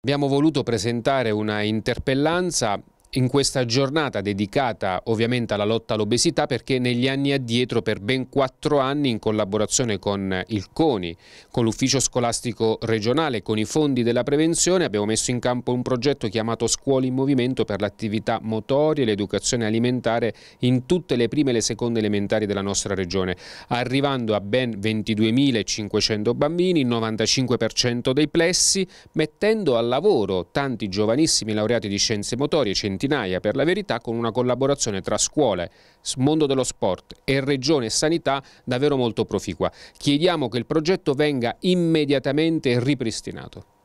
Abbiamo voluto presentare una interpellanza in questa giornata dedicata ovviamente alla lotta all'obesità perché negli anni addietro per ben quattro anni in collaborazione con il CONI, con l'ufficio scolastico regionale, con i fondi della prevenzione abbiamo messo in campo un progetto chiamato Scuole in Movimento per l'attività motoria e l'educazione alimentare in tutte le prime e le seconde elementari della nostra regione, arrivando a ben 22.500 bambini, il 95% dei plessi, mettendo al lavoro tanti giovanissimi laureati di scienze motorie, centri centinaia per la verità, con una collaborazione tra scuole, mondo dello sport e regione sanità davvero molto proficua. Chiediamo che il progetto venga immediatamente ripristinato.